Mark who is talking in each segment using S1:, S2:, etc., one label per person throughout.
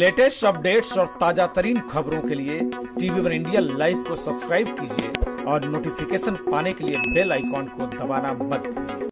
S1: Latest updates और ताजा तरीन खबरों के लिए टीवी वन इंडिया लाइव को सब्सक्राइब कीजिए और नोटिफिकेशन पाने के लिए बेल आइकॉन को दबाना मत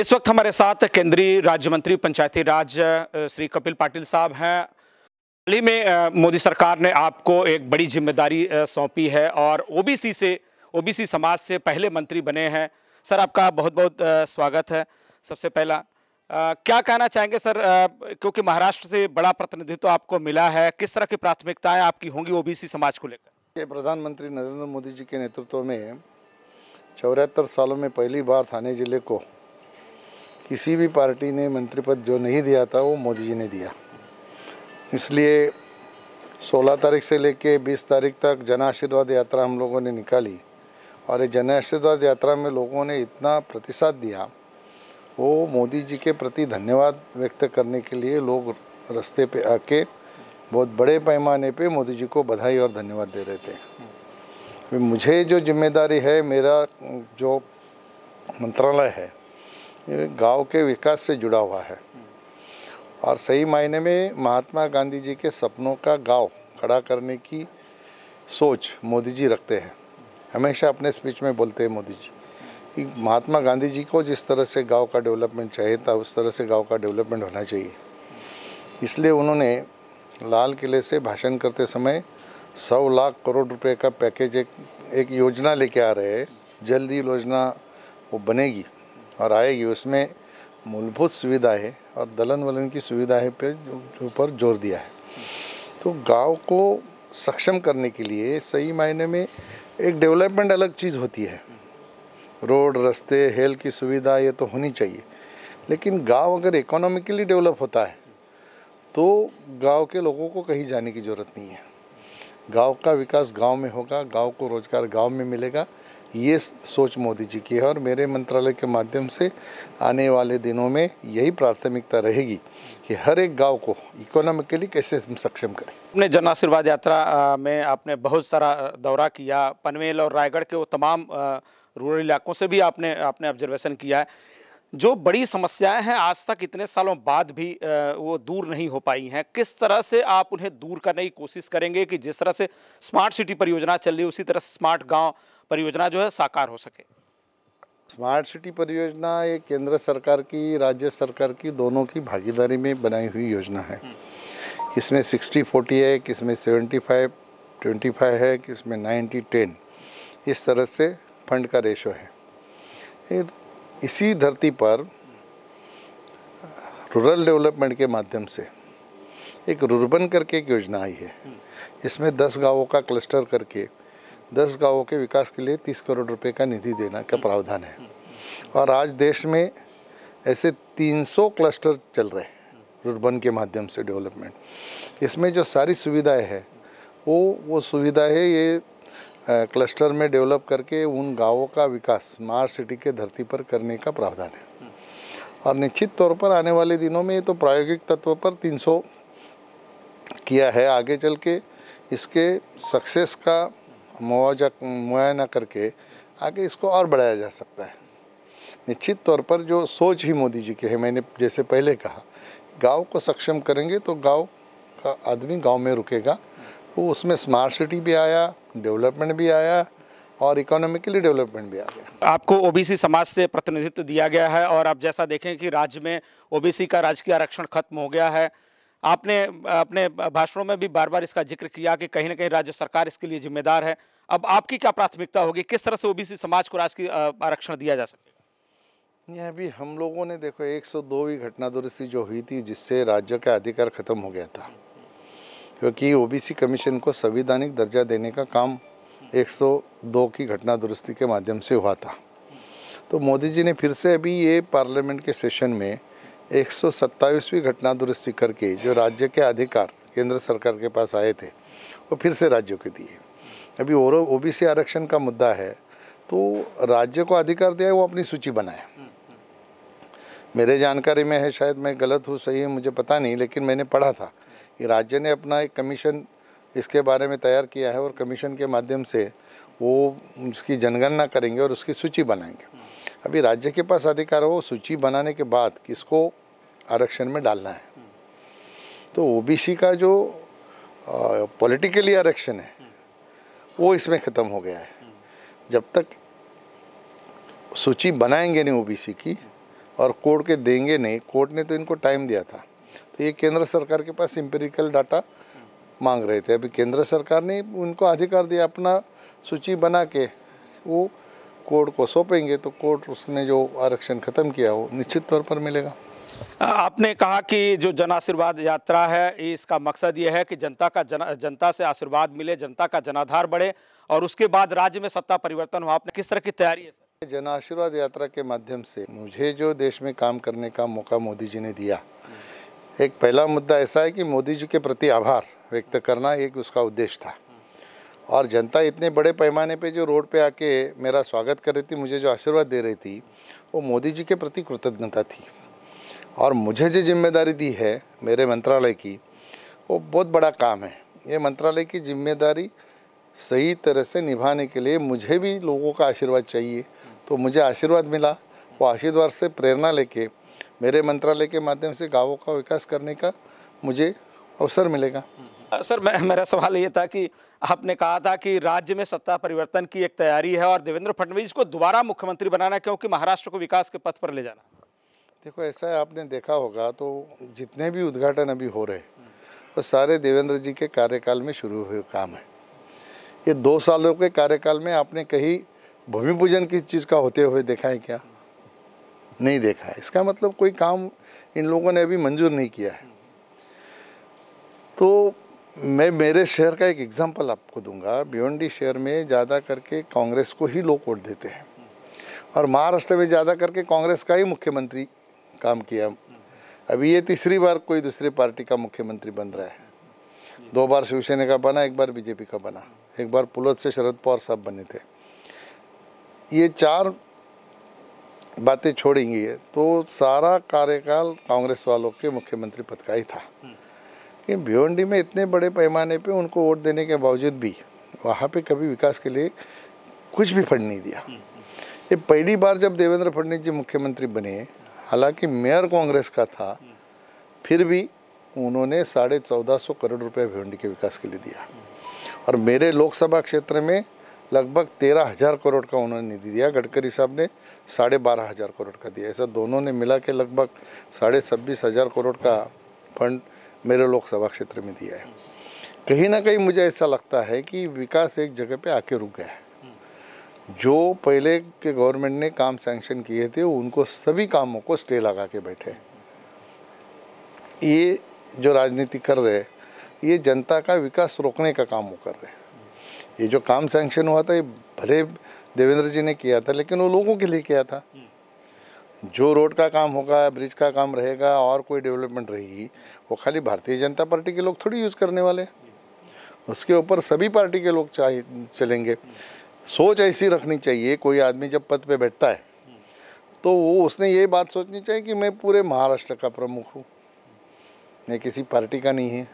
S1: इस वक्त हमारे साथ केंद्रीय राज्य मंत्री पंचायती राज श्री कपिल पाटिल साहब हैं हाल ही में मोदी सरकार ने आपको एक बड़ी जिम्मेदारी सौंपी है और ओबीसी से ओबीसी समाज से पहले मंत्री बने हैं सर आपका बहुत बहुत स्वागत है सबसे पहला आ, क्या कहना चाहेंगे सर आ, क्योंकि महाराष्ट्र से बड़ा प्रतिनिधित्व तो आपको मिला है किस तरह की प्राथमिकताएं आपकी होंगी ओबीसी समाज को लेकर
S2: ये प्रधानमंत्री नरेंद्र मोदी जी के नेतृत्व में चौहत्तर सालों में पहली बार थाने जिले को किसी भी पार्टी ने मंत्री पद जो नहीं दिया था वो मोदी जी ने दिया इसलिए 16 तारीख से लेके 20 तारीख तक जन आशीर्वाद यात्रा हम लोगों ने निकाली और ये जन आशीर्वाद यात्रा में लोगों ने इतना प्रतिसाद दिया वो मोदी जी के प्रति धन्यवाद व्यक्त करने के लिए लोग रास्ते पे आके बहुत बड़े पैमाने पे मोदी जी को बधाई और धन्यवाद दे रहे थे मुझे जो जिम्मेदारी है मेरा जो मंत्रालय है ये गांव के विकास से जुड़ा हुआ है और सही मायने में महात्मा गांधी जी के सपनों का गांव खड़ा करने की सोच मोदी जी रखते हैं हमेशा अपने स्पीच में बोलते हैं मोदी जी महात्मा गांधी जी को जिस तरह से गांव का डेवलपमेंट चाहिए था उस तरह से गांव का डेवलपमेंट होना चाहिए इसलिए उन्होंने लाल किले से भाषण करते समय सौ लाख करोड़ रुपए का पैकेज एक एक योजना लेके आ रहे हैं जल्दी योजना वो बनेगी और आएगी उसमें मूलभूत सुविधा है और दलन वलन की सुविधाएँ है ऊपर जो, जोर दिया है तो गांव को सक्षम करने के लिए सही मायने में एक डेवलपमेंट अलग चीज़ होती है रोड रास्ते हेल्थ की सुविधा ये तो होनी चाहिए लेकिन गांव अगर इकोनॉमिकली डेवलप होता है तो गांव के लोगों को कहीं जाने की ज़रूरत नहीं है गांव का विकास गांव में होगा गांव को रोज़गार गांव में मिलेगा ये सोच मोदी जी की है और मेरे मंत्रालय के माध्यम से आने वाले दिनों में यही प्राथमिकता रहेगी कि हर एक गांव को इकोनॉमिकली कैसे हम सक्षम करें
S1: अपने जन आशीर्वाद यात्रा में आपने बहुत सारा दौरा किया पनवेल और रायगढ़ के वो तमाम रूरल इलाकों से भी आपने आपने ऑब्जर्वेशन किया है जो बड़ी समस्याएं हैं आज तक इतने सालों बाद भी वो दूर नहीं हो पाई हैं किस तरह से आप उन्हें दूर करने की कोशिश करेंगे कि जिस तरह से स्मार्ट सिटी परियोजना चल रही है उसी तरह स्मार्ट गांव परियोजना जो है साकार हो सके
S2: स्मार्ट सिटी परियोजना ये केंद्र सरकार की राज्य सरकार की दोनों की भागीदारी में बनाई हुई योजना है हम्म। इसमें सिक्सटी फोर्टी है किसमें सेवेंटी फाइव ट्वेंटी फाइव है किसमें नाइन्टी टेन इस तरह से फंड का रेशो है इसी धरती पर रूरल डेवलपमेंट के माध्यम से एक रूरबन करके एक योजना आई है इसमें दस गांवों का क्लस्टर करके दस गांवों के विकास के लिए तीस करोड़ रुपए का निधि देना का प्रावधान है और आज देश में ऐसे तीन सौ क्लस्टर चल रहे हैं रूरबन के माध्यम से डेवलपमेंट इसमें जो सारी सुविधाएं है वो वो सुविधाएं ये क्लस्टर में डेवलप करके उन गांवों का विकास स्मार्ट सिटी के धरती पर करने का प्रावधान है हम्म। और निश्चित तौर पर आने वाले दिनों में ये तो प्रायोगिक तत्व पर 300 किया है आगे चल के इसके सक्सेस का मुआवजा मुआयना करके आगे इसको और बढ़ाया जा सकता है निश्चित तौर पर जो सोच ही मोदी जी की है मैंने जैसे पहले कहा गांव को सक्षम करेंगे तो गांव का आदमी गांव में रुकेगा तो उसमें स्मार्ट सिटी भी आया डेवलपमेंट भी आया और इकोनॉमिकली डेवलपमेंट भी आ गया
S1: आपको ओबीसी समाज से प्रतिनिधित्व दिया गया है और आप जैसा देखें कि राज्य में ओबीसी का राजकीय आरक्षण खत्म हो गया है आपने अपने भाषणों में भी बार बार इसका जिक्र किया कि कहीं ना कहीं राज्य सरकार इसके लिए जिम्मेदार है अब आपकी क्या प्राथमिकता होगी किस तरह से ओ समाज को राजकीय आरक्षण दिया जा सकेगा
S2: यह अभी हम लोगों ने देखो एक सौ घटना दुरुस्ती जो हुई थी जिससे राज्य का अधिकार खत्म हो गया था क्योंकि ओबीसी कमीशन को संविधानिक दर्जा देने का काम 102 की घटना दुरुस्ती के माध्यम से हुआ था तो मोदी जी ने फिर से अभी ये पार्लियामेंट के सेशन में एक घटना दुरुस्ती करके जो राज्य के अधिकार केंद्र सरकार के पास आए थे वो फिर से राज्यों के दिए अभी और ओबीसी आरक्षण का मुद्दा है तो राज्य को अधिकार दिया है वो अपनी सूची बनाए मेरे जानकारी में है शायद मैं गलत हूँ सही है मुझे पता नहीं लेकिन मैंने पढ़ा था राज्य ने अपना एक कमीशन इसके बारे में तैयार किया है और कमीशन के माध्यम से वो उसकी जनगणना करेंगे और उसकी सूची बनाएंगे अभी राज्य के पास अधिकार हो सूची बनाने के बाद किसको आरक्षण में डालना है तो ओबीसी का जो पॉलिटिकली आरक्षण है वो इसमें ख़त्म हो गया है जब तक सूची बनाएंगे नहीं ओबीसी की और कोर्ट के देंगे नहीं कोर्ट ने तो इनको टाइम दिया था तो ये केंद्र सरकार के पास इम्पेरिकल डाटा मांग रहे थे अभी केंद्र सरकार ने उनको अधिकार दिया अपना सूची बना के वो कोर्ट को सौंपेंगे तो कोर्ट उसने जो आरक्षण ख़त्म किया वो निश्चित तौर पर मिलेगा
S1: आपने कहा कि जो जन आशीर्वाद यात्रा है इसका मकसद ये है कि जनता का जन, जनता से आशीर्वाद मिले जनता का जनाधार बढ़े और उसके बाद राज्य में सत्ता परिवर्तन हुआ आपने किस तरह की तैयारी है
S2: जन आशीर्वाद यात्रा के माध्यम से मुझे जो देश में काम करने का मौका मोदी जी ने दिया एक पहला मुद्दा ऐसा है कि मोदी जी के प्रति आभार व्यक्त करना एक उसका उद्देश्य था और जनता इतने बड़े पैमाने पे जो रोड पे आके मेरा स्वागत कर रही थी मुझे जो आशीर्वाद दे रही थी वो मोदी जी के प्रति कृतज्ञता थी और मुझे जो जिम्मेदारी दी है मेरे मंत्रालय की वो बहुत बड़ा काम है ये मंत्रालय की जिम्मेदारी सही तरह से निभाने के लिए मुझे भी लोगों का आशीर्वाद चाहिए तो मुझे आशीर्वाद मिला वो आशीर्वाद से प्रेरणा लेके मेरे मंत्रालय के माध्यम से गाँवों का विकास करने का मुझे अवसर मिलेगा
S1: सर मैं मेरा सवाल ये था कि आपने कहा था कि राज्य में सत्ता परिवर्तन की एक तैयारी है और देवेंद्र फडणवीस को दोबारा मुख्यमंत्री बनाना क्योंकि महाराष्ट्र को विकास के पथ पर ले जाना
S2: देखो ऐसा है आपने देखा होगा तो जितने भी उद्घाटन अभी हो रहे वो तो सारे देवेंद्र जी के कार्यकाल में शुरू हुए काम है ये दो सालों के कार्यकाल में आपने कहीं भूमि पूजन किस चीज़ का होते हुए देखा है क्या नहीं देखा है इसका मतलब कोई काम इन लोगों ने अभी मंजूर नहीं किया है तो मैं मेरे शहर का एक एग्जांपल आपको दूंगा भिवंडी शहर में ज़्यादा करके कांग्रेस को ही लोग वोट देते हैं और महाराष्ट्र में ज़्यादा करके कांग्रेस का ही मुख्यमंत्री काम किया अभी ये तीसरी बार कोई दूसरी पार्टी का मुख्यमंत्री बन रहा है दो बार शिवसेना का बना एक बार बीजेपी का बना एक बार पुलत से शरद पवार साहब बने थे ये चार बातें छोड़ेंगी तो सारा कार्यकाल कांग्रेस वालों के मुख्यमंत्री पद का ही था कि भिवंडी में इतने बड़े पैमाने पे उनको वोट देने के बावजूद भी वहाँ पे कभी विकास के लिए कुछ भी फंड नहीं दिया ये पहली बार जब देवेंद्र फडणवीस जी मुख्यमंत्री बने हालांकि मेयर कांग्रेस का था फिर भी उन्होंने साढ़े चौदह सौ करोड़ रुपया भिवंडी के विकास के लिए दिया और मेरे लोकसभा क्षेत्र में लगभग तेरह हज़ार करोड़ का उन्होंने निधि दिया गडकरी साहब ने साढ़े बारह हज़ार करोड़ का दिया ऐसा दोनों ने मिला के लगभग साढ़े छब्बीस हज़ार करोड़ का फंड मेरे लोकसभा क्षेत्र में दिया है कहीं ना कहीं मुझे ऐसा लगता है कि विकास एक जगह पे आके रुक गया है जो पहले के गवर्नमेंट ने काम सैंक्शन किए थे उनको सभी कामों को स्टे लगा के बैठे ये जो राजनीति कर रहे ये जनता का विकास रोकने का काम वो कर रहे हैं ये जो काम सैंक्शन हुआ था ये भले देवेंद्र जी ने किया था लेकिन वो लोगों के लिए किया था जो रोड का काम होगा ब्रिज का काम रहेगा और कोई डेवलपमेंट रहेगी वो खाली भारतीय जनता पार्टी के लोग थोड़ी यूज़ करने वाले उसके ऊपर सभी पार्टी के लोग चाहे चलेंगे सोच ऐसी रखनी चाहिए कोई आदमी जब पद पे बैठता है तो वो उसने ये बात सोचनी चाहिए कि मैं पूरे महाराष्ट्र का प्रमुख हूँ मैं किसी पार्टी का नहीं है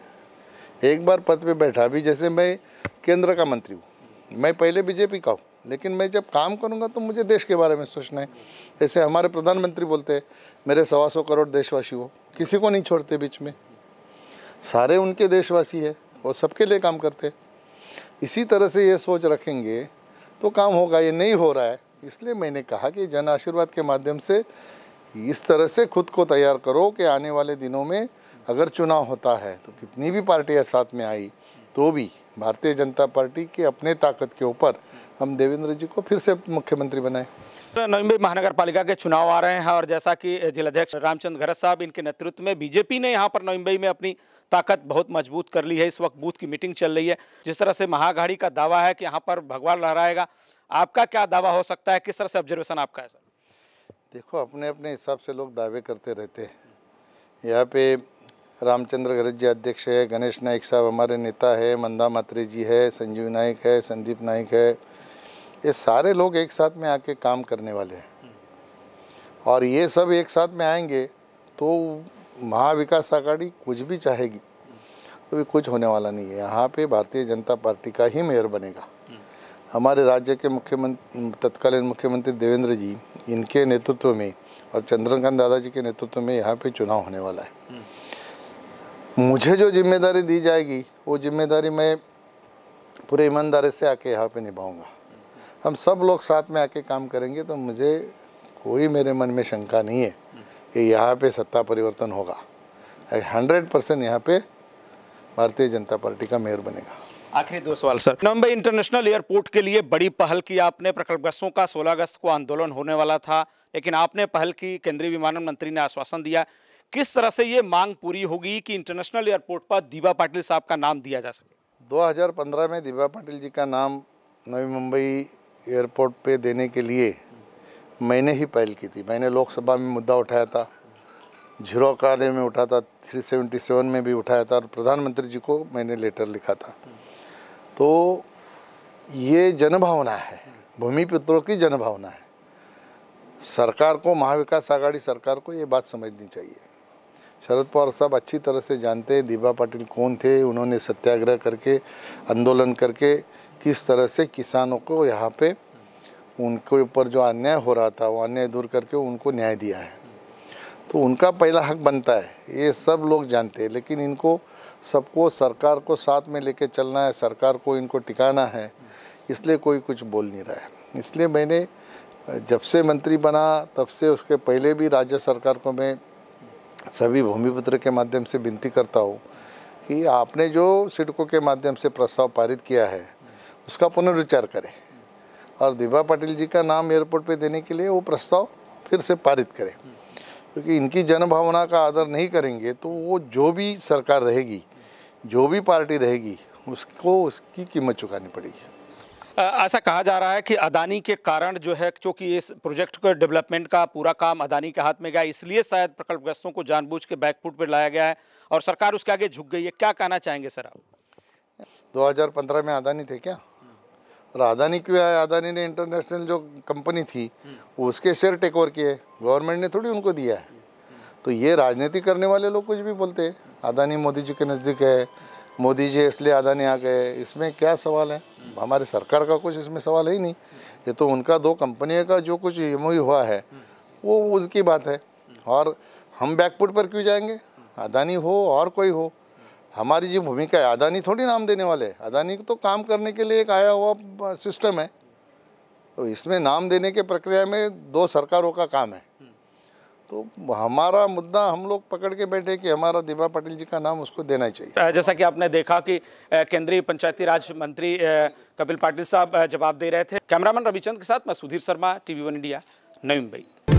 S2: एक बार पद पे बैठा भी जैसे मैं केंद्र का मंत्री हूँ मैं पहले बीजेपी का हूँ लेकिन मैं जब काम करूँगा तो मुझे देश के बारे में सोचना है जैसे हमारे प्रधानमंत्री बोलते हैं मेरे सवा सौ करोड़ देशवासी हो किसी को नहीं छोड़ते बीच में सारे उनके देशवासी है वो सबके लिए काम करते इसी तरह से ये सोच रखेंगे तो काम होगा ये नहीं हो रहा है इसलिए मैंने कहा कि जन आशीर्वाद के माध्यम से इस तरह से खुद को तैयार करो कि आने वाले दिनों में अगर चुनाव होता है तो कितनी भी पार्टियाँ साथ में आई तो भी भारतीय जनता पार्टी की अपने ताकत के ऊपर हम देवेंद्र जी को फिर से मुख्यमंत्री बनाए
S1: तो नवींबर महानगर पालिका के चुनाव आ रहे हैं और जैसा कि जिलाध्यक्ष रामचंद्र घरत साहब इनके नेतृत्व में बीजेपी ने यहाँ पर नवींबई में अपनी ताकत बहुत मजबूत कर ली है इस वक्त बूथ की मीटिंग चल रही है जिस तरह से महाघाड़ी का दावा है कि यहाँ पर भगवान लहराएगा आपका क्या दावा हो सकता है किस तरह से ऑब्जर्वेशन आपका है सर
S2: देखो अपने अपने हिसाब से लोग दावे करते रहते हैं यहाँ पे रामचंद्र गरज जी अध्यक्ष है गणेश नाइक साहब हमारे नेता है मंदा मात्री जी है संजीव नाइक है संदीप नाइक है ये सारे लोग एक साथ में आके काम करने वाले हैं और ये सब एक साथ में आएंगे तो महाविकास आघाड़ी कुछ भी चाहेगी तो भी कुछ होने वाला नहीं है यहाँ पे भारतीय जनता पार्टी का ही मेयर बनेगा हमारे राज्य के मुख्यमंत्री तत्कालीन मुख्यमंत्री देवेंद्र जी इनके नेतृत्व में और चंद्रकांत दादाजी के नेतृत्व में यहाँ पे चुनाव होने वाला है मुझे जो जिम्मेदारी दी जाएगी वो जिम्मेदारी मैं पूरे ईमानदारी से आके यहाँ पे निभाऊंगा हम सब लोग साथ में आके काम करेंगे तो मुझे कोई मेरे मन में शंका नहीं है कि यहाँ पे सत्ता परिवर्तन होगा हंड्रेड परसेंट यहाँ पे भारतीय जनता पार्टी का मेयर बनेगा
S1: आखिरी दो सवाल सर मुंबई इंटरनेशनल एयरपोर्ट के लिए बड़ी पहल की आपने प्रकल्पग्रस्तों का 16 अगस्त को आंदोलन होने वाला था लेकिन आपने पहल की केंद्रीय विमानन मंत्री ने आश्वासन दिया किस तरह से ये मांग पूरी होगी कि इंटरनेशनल एयरपोर्ट पर दीपा पाटिल साहब का नाम दिया जा सके
S2: 2015 में दीपा पाटिल जी का नाम नवी मुंबई एयरपोर्ट पे देने के लिए मैंने ही पहल की थी मैंने लोकसभा में मुद्दा उठाया था झीरो काले में उठा था 377 में भी उठाया था और प्रधानमंत्री जी को मैंने लेटर लिखा था तो ये जनभावना है भूमि पुत्रों की जनभावना है सरकार को महाविकास आघाड़ी सरकार को ये बात समझनी चाहिए शरद पवार साहब अच्छी तरह से जानते हैं दीपा पाटिल कौन थे उन्होंने सत्याग्रह करके आंदोलन करके किस तरह से किसानों को यहाँ पे उनके ऊपर जो अन्याय हो रहा था वो अन्याय दूर करके उनको न्याय दिया है तो उनका पहला हक बनता है ये सब लोग जानते हैं लेकिन इनको सबको सरकार को साथ में लेके चलना है सरकार को इनको टिकाना है इसलिए कोई कुछ बोल नहीं रहा है इसलिए मैंने जब से मंत्री बना तब से उसके पहले भी राज्य सरकार को मैं सभी भूमिपुत्र के माध्यम से विनती करता हूँ कि आपने जो सिडको के माध्यम से प्रस्ताव पारित किया है उसका पुनर्विचार करें और दिभा पाटिल जी का नाम एयरपोर्ट पे देने के लिए वो प्रस्ताव फिर से पारित करें क्योंकि इनकी जनभावना का आदर नहीं करेंगे तो वो जो भी सरकार रहेगी जो भी पार्टी रहेगी उसको उसकी कीमत चुकानी पड़ेगी
S1: ऐसा कहा जा रहा है कि अदानी के कारण जो है चूँकि इस प्रोजेक्ट के डेवलपमेंट का पूरा काम अदानी के हाथ में गया इसलिए शायद प्रकल्पग्रस्तों को जानबूझ के बैकफुट पर लाया गया है और सरकार उसके आगे झुक गई है क्या कहना चाहेंगे सर आप
S2: 2015 में अदानी थे क्या और अदानी क्यों आया अदानी ने इंटरनेशनल जो कंपनी थी उसके शेयर टेक ओवर किए गवर्नमेंट ने थोड़ी उनको दिया है तो ये राजनीति करने वाले लोग कुछ भी बोलते हैं अदानी मोदी जी के नज़दीक है मोदी जी इसलिए अदानी आ गए इसमें क्या सवाल है हमारे सरकार का कुछ इसमें सवाल है ही नहीं ये तो उनका दो कंपनियों का जो कुछ एम हुआ है वो उनकी बात है और हम बैकफुट पर क्यों जाएंगे अदानी हो और कोई हो हमारी जो भूमिका है अदानी थोड़ी नाम देने वाले अदानी तो काम करने के लिए एक आया हुआ सिस्टम है तो इसमें नाम देने के प्रक्रिया में दो सरकारों का काम है तो हमारा मुद्दा हम लोग पकड़ के बैठे कि हमारा दिबा पाटिल जी का नाम
S1: उसको देना चाहिए जैसा कि आपने देखा कि केंद्रीय पंचायती राज मंत्री कपिल पाटिल साहब जवाब दे रहे थे कैमरामैन रविचंद के साथ मैं Sudhir Sharma TV One India नई मुंबई